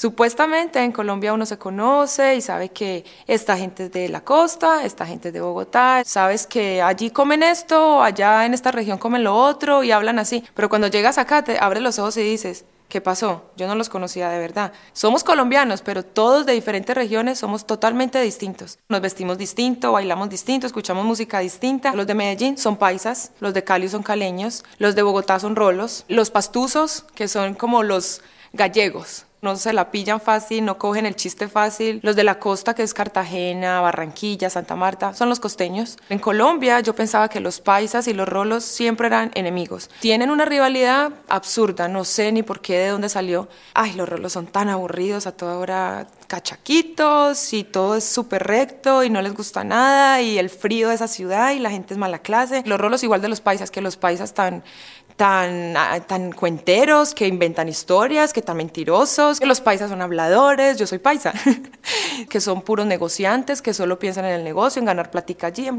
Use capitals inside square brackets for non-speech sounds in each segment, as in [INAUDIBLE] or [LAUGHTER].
Supuestamente en Colombia uno se conoce y sabe que esta gente es de la costa, esta gente es de Bogotá, sabes que allí comen esto, allá en esta región comen lo otro y hablan así, pero cuando llegas acá te abres los ojos y dices, ¿Qué pasó? Yo no los conocía de verdad. Somos colombianos, pero todos de diferentes regiones somos totalmente distintos. Nos vestimos distinto, bailamos distinto, escuchamos música distinta. Los de Medellín son paisas, los de Cali son caleños, los de Bogotá son rolos, los pastuzos, que son como los gallegos, no se la pillan fácil, no cogen el chiste fácil. Los de la costa, que es Cartagena, Barranquilla, Santa Marta, son los costeños. En Colombia yo pensaba que los paisas y los rolos siempre eran enemigos. Tienen una rivalidad absurda, no sé ni por qué, de dónde salió. Ay, los rolos son tan aburridos, a toda hora cachaquitos y todo es súper recto y no les gusta nada y el frío de esa ciudad y la gente es mala clase. Los rolos igual de los paisas, que los paisas están tan, ah, tan cuenteros, que inventan historias, que tan mentirosos, que los paisas son habladores, yo soy paisa, [LAUGHS] que son puros negociantes, que solo piensan en el negocio, en ganar platica allí, en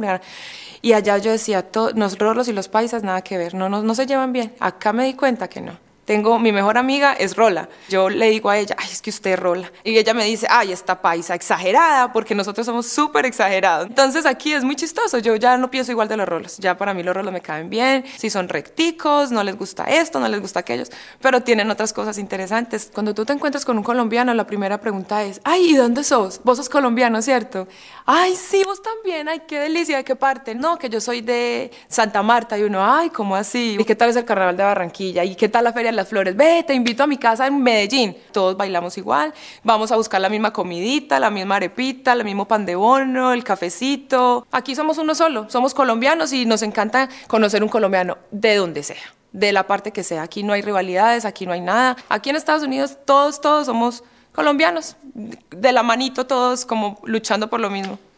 Y allá yo decía, nosotros los y los paisas nada que ver, no, no, no se llevan bien. Acá me di cuenta que no. Tengo mi mejor amiga es Rola. Yo le digo a ella, ay, es que usted Rola. Y ella me dice, ay, esta paisa exagerada, porque nosotros somos súper exagerados. Entonces aquí es muy chistoso. Yo ya no pienso igual de los rolos. Ya para mí los rolos me caben bien. Si son recticos, no les gusta esto, no les gusta aquellos, pero tienen otras cosas interesantes. Cuando tú te encuentras con un colombiano, la primera pregunta es, ay, ¿y dónde sos? Vos sos colombiano, ¿cierto? Ay, sí, vos también. Ay, qué delicia, ¿de qué parte? No, que yo soy de Santa Marta. Y uno, ay, ¿cómo así? ¿Y qué tal es el carnaval de Barranquilla? ¿Y qué tal la feria las flores, ve, te invito a mi casa en Medellín. Todos bailamos igual, vamos a buscar la misma comidita, la misma arepita, el mismo pan de bono, el cafecito. Aquí somos uno solo, somos colombianos y nos encanta conocer un colombiano de donde sea, de la parte que sea. Aquí no hay rivalidades, aquí no hay nada. Aquí en Estados Unidos todos, todos somos colombianos, de la manito todos como luchando por lo mismo.